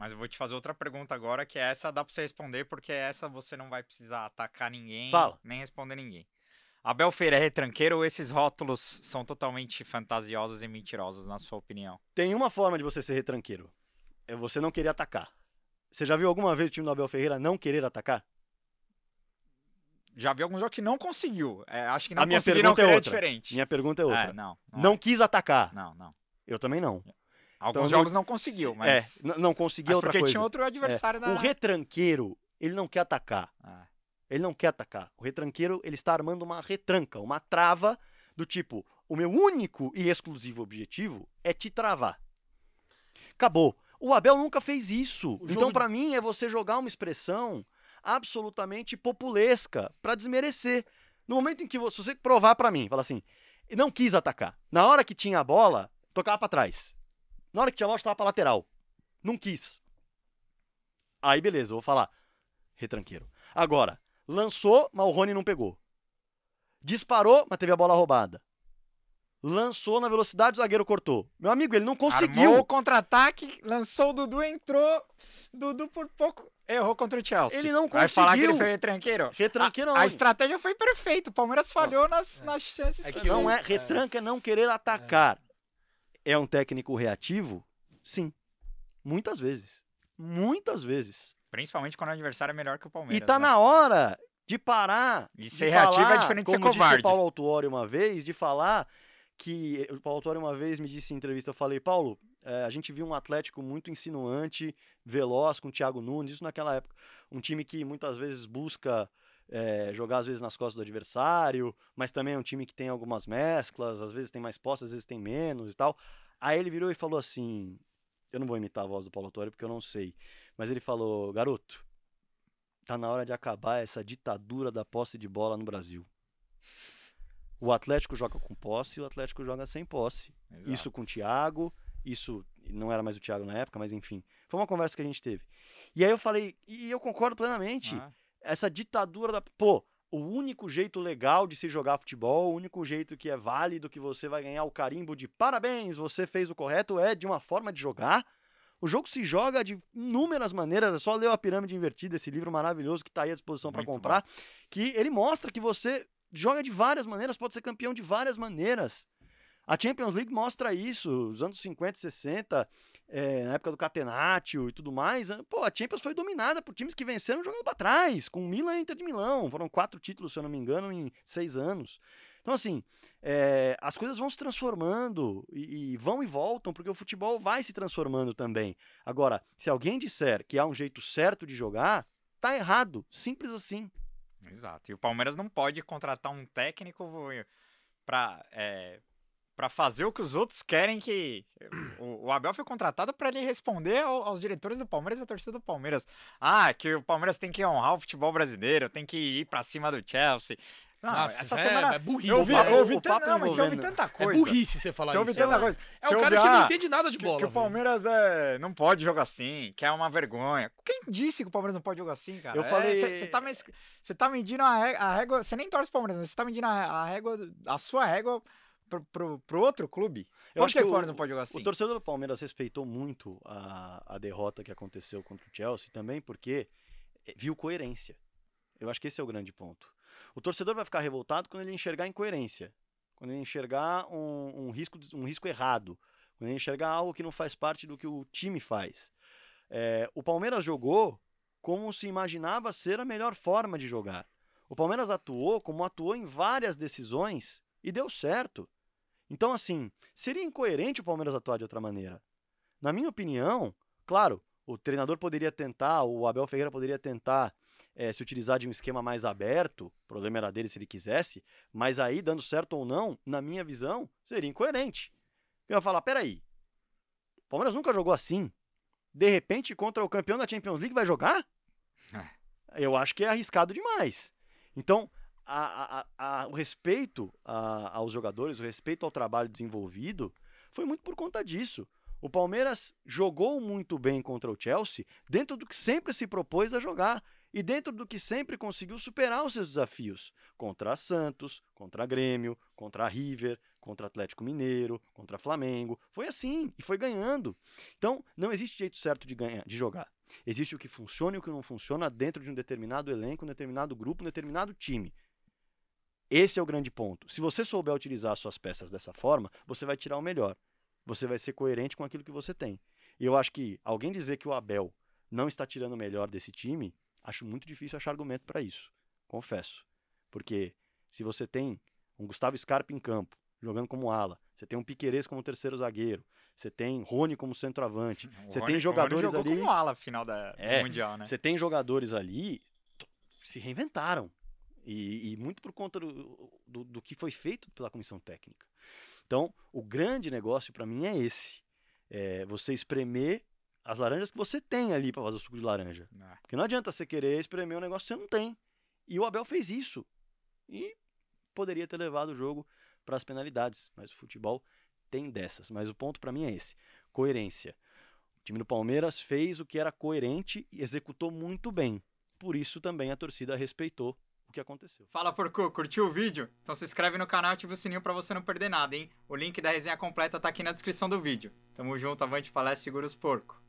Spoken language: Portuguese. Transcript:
Mas eu vou te fazer outra pergunta agora, que é essa dá para você responder, porque essa você não vai precisar atacar ninguém, Fala. nem responder ninguém. Abel Feira é retranqueiro ou esses rótulos são totalmente fantasiosos e mentirosos, na sua opinião? Tem uma forma de você ser retranqueiro. É você não querer atacar. Você já viu alguma vez o time do Abel Ferreira não querer atacar? Já vi alguns jogos que não conseguiu. É, acho que não a minha pergunta é, é outra. diferente. Minha pergunta é outra. É, não, não, não é. quis atacar. Não, não. Eu também não. Alguns então, jogos não conseguiu, mas. É, não conseguiu mas outra porque coisa. tinha outro adversário é. na. O retranqueiro, ele não quer atacar. Ah. Ele não quer atacar. O retranqueiro, ele está armando uma retranca, uma trava do tipo: o meu único e exclusivo objetivo é te travar. Acabou. O Abel nunca fez isso. O então, para mim, é você jogar uma expressão absolutamente populesca para desmerecer. No momento em que você, você provar para mim, fala assim, não quis atacar. Na hora que tinha a bola, tocava para trás. Na hora que tinha bola, chutava pra lateral. Não quis. Aí, beleza, eu vou falar. Retranqueiro. Agora, lançou, mas o Rony não pegou. Disparou, mas teve a bola roubada. Lançou na velocidade, o zagueiro cortou. Meu amigo, ele não conseguiu. Armou o contra-ataque, lançou o Dudu, entrou. Dudu por pouco errou contra o Chelsea. Ele não conseguiu. Vai falar que ele foi retranqueiro? Retranqueiro a, não. A estratégia foi perfeita. O Palmeiras falhou nas, é. nas chances. É que, que não é. é. Retranca é não querer é. atacar. É é um técnico reativo? Sim. Muitas vezes. Muitas vezes. Principalmente quando o adversário é melhor que o Palmeiras. E tá né? na hora de parar. E ser de reativo é falar, é diferente de ser covarde. Disse o Paulo Autuori uma vez, de falar que. Eh, o Paulo Autuori uma vez me disse em entrevista: eu falei, Paulo, é, a gente viu um Atlético muito insinuante, veloz, com o Thiago Nunes, isso naquela época. Um time que muitas vezes busca é, jogar às vezes nas costas do adversário, mas também é um time que tem algumas mesclas, às vezes tem mais posse, às vezes tem menos e tal. Aí ele virou e falou assim: Eu não vou imitar a voz do Paulo Torre porque eu não sei, mas ele falou: Garoto, tá na hora de acabar essa ditadura da posse de bola no Brasil. O Atlético joga com posse e o Atlético joga sem posse. Exato. Isso com o Thiago, isso não era mais o Thiago na época, mas enfim. Foi uma conversa que a gente teve. E aí eu falei, e eu concordo plenamente. Ah essa ditadura da. Pô, o único jeito legal de se jogar futebol, o único jeito que é válido, que você vai ganhar o carimbo de parabéns, você fez o correto, é de uma forma de jogar. O jogo se joga de inúmeras maneiras, é só ler A Pirâmide Invertida, esse livro maravilhoso que está aí à disposição para comprar, bom. que ele mostra que você joga de várias maneiras, pode ser campeão de várias maneiras. A Champions League mostra isso, os anos 50, 60, é, na época do Catenatio e tudo mais. Pô, a Champions foi dominada por times que venceram jogando para trás, com o Milan e Inter de Milão. Foram quatro títulos, se eu não me engano, em seis anos. Então, assim, é, as coisas vão se transformando e, e, vão e voltam, porque o futebol vai se transformando também. Agora, se alguém disser que há um jeito certo de jogar, tá errado. Simples assim. Exato. E o Palmeiras não pode contratar um técnico eh, para é, eh, para fazer o que os outros querem que o, o Abel foi contratado para ele responder ao, aos diretores do Palmeiras e à torcida do Palmeiras. Ah, que o Palmeiras tem que honrar o futebol brasileiro, tem que ir para cima do Chelsea. Não, Nossa, essa é semana. É burrice. Eu ouvi, eu ouvi o papo não, mas você ouve tanta é coisa. É burrice você falar você ouve Tanta é, coisa. É o cara que não ah, entende nada de bola. Que, o Palmeiras é, não pode jogar assim, que é uma vergonha. Quem disse que o Palmeiras não pode jogar assim, cara? Eu é, falei. Você é, tá, me, tá medindo a régua. Você nem torce o Palmeiras, mas você tá medindo a, a régua, a sua régua pro, pro, outro clube? Eu Por acho que, fora o não pode jogar assim? O torcedor do Palmeiras respeitou muito a, a derrota que aconteceu contra o Chelsea também porque eh, viu coerência. Eu acho que esse é o grande ponto. O torcedor vai ficar revoltado quando ele enxergar incoerência, quando ele enxergar um, um risco, um risco errado, quando ele enxergar algo que não faz parte do que o time faz. É, o Palmeiras jogou como se imaginava ser a melhor forma de jogar. O Palmeiras atuou como atuou em várias decisões e deu certo. Então, assim, seria incoerente o Palmeiras atuar de outra maneira. Na minha opinião, claro, o treinador poderia tentar, o Abel Ferreira poderia tentar é, se utilizar de um esquema mais aberto, o problema era dele se ele quisesse, mas aí, dando certo ou não, na minha visão, seria incoerente. Eu ia falar, peraí, o Palmeiras nunca jogou assim. De repente, contra o campeão da Champions League, vai jogar? É. Eu acho que é arriscado demais. Então, a, a, a, o respeito aos jogadores, o respeito ao trabalho desenvolvido, foi muito por conta disso. O Palmeiras jogou muito bem contra o Chelsea, dentro do que sempre se propôs a jogar e dentro do que sempre conseguiu superar os seus desafios contra Santos, contra Grêmio, contra River, contra Atlético Mineiro, contra Flamengo. Foi assim e foi ganhando. Então, não existe jeito certo de ganhar, de jogar. Existe o que funciona e o que não funciona dentro de um determinado elenco, um determinado grupo, um determinado time. Esse é o grande ponto. Se você souber utilizar suas peças dessa forma, você vai tirar o melhor. Você vai ser coerente com aquilo que você tem. E eu acho que alguém dizer que o Abel não está tirando o melhor desse time, acho muito difícil achar argumento para isso. Confesso. Porque se você tem um Gustavo Scarpa em campo, jogando como ala, você tem um Piquerez como terceiro zagueiro, você tem Rony como centroavante, o você Rony, tem jogadores ali. como ala final da, é, do Mundial, né? Você tem jogadores ali se reinventaram. E, e muito por conta do, do, do que foi feito pela comissão técnica. Então, o grande negócio para mim é esse. É você espremer as laranjas que você tem ali para fazer o suco de laranja. Ah. Porque não adianta você querer espremer um negócio que você não tem. E o Abel fez isso. E poderia ter levado o jogo para as penalidades. Mas o futebol tem dessas. Mas o ponto para mim é esse: coerência. O time do Palmeiras fez o que era coerente e executou muito bem. Por isso também a torcida respeitou o que aconteceu. Fala, porco, curtiu o vídeo? Então se inscreve no canal e ativa o sininho para você não perder nada, hein? O link da resenha completa tá aqui na descrição do vídeo. Tamo junto, avante palestra, segura os porco.